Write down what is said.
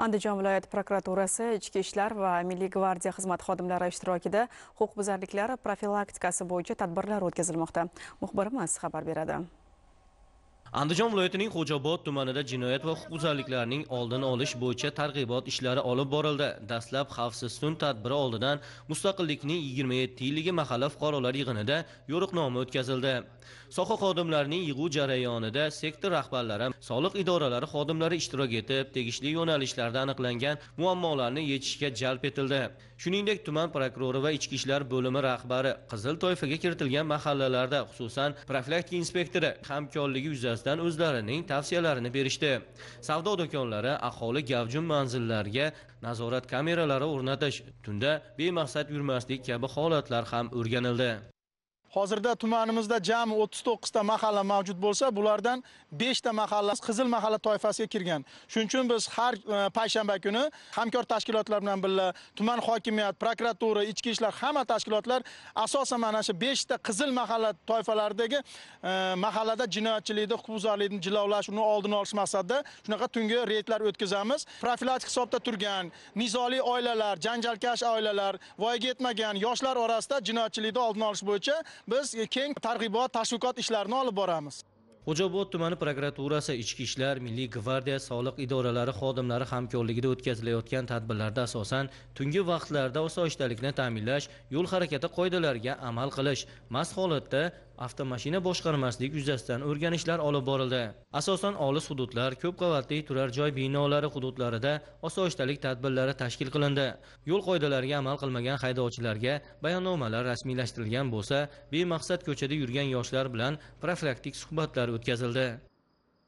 andijon viloyat prokuraturasi ichki ishlar va milliy gvardiya xizmat xodimlari ishtirokida huquqbuzarliklar profilaktikasi bo'yicha tadbirlar o'tkazilmoqda muxbirimiz xabar beradi andijon viloyatining xo'jaobod tumanida jinoyat va huquqbuzarliklarning oldini olish bo'yicha targ'ibot ishlari olib borildi dastlab xavfsiz tun tadbiri oldidan mustaqillikning yigirma yetti yilligi mahalla fuqarolar yig'inida yo'riqnoma o'tkazildi soha xodimlarining yig'u jarayonida sektor rahbarlari soliq idoralari xodimlari ishtirok etib tegishli yo'nalishlarda aniqlangan muammolarni yechishga jalb etildi shuningdek tuman prokurori va ichki ishlar bo'limi rahbari qizil toifaga kiritilgan mahallalarda xususan profilaktika inspektori hamkorligi yuzasidan yuzasidan o'zlarining tavsiyalarini berishdi savdo do'konlari aholi gavjum manzillarga nazorat kameralari o'rnatish tunda bemaqsad yurmaslik kabi holatlar ham o'rganildi Hozirda tumanimizda jami 39 ta mahalla mavjud bo'lsa, bulardan 5 ta mahallasi Qizil mahalla toifasiga kirgan. Shuning uchun biz har e, payshanba kuni hamkor tashkilotlar bilan birga tuman hokimiyat, prokuratura, ichki ishlar hamma tashkilotlar asosan mana shu 5 ta Qizil mahalla toifalaridagi e, mahallada jinoyatchilikni, huquqbuzarlikni jilovlash, uni oldini olish maqsadida shunaqa tungi reydlar o'tkazamiz. Profilaktik hisobda turgan nizoli oilalar, janjalkash oilalar, voyaga yetmagan yoshlar orasida jinoyatchilikni oldini olish bo'yicha biz keng targ'ibot tashviqot ishlarini olib boramiz xo'jaobod tumani prokuraturasi ichki ishlar milliy gvardiya soliq idoralari xodimlari hamkorligida o'tkazilayotgan tadbirlarda asosan tungi vaqtlarda osoyishtalikni ta'minlash yo'l harakati qoidalariga amal qilish mast holatda avtomashina boshqarmaslik yuzasidan o'rganishlar olib borildi asosan olis hududlar ko'p qavatli turar joy binolari hududlarida osoyishtalik tadbirlari tashkil qilindi yo'l qoidalariga amal qilmagan haydovchilarga bayonnomalar rasmiylashtirilgan bo'lsa bemaqsad ko'chada yurgan yoshlar bilan profilaktik suhbatlar o'tkazildi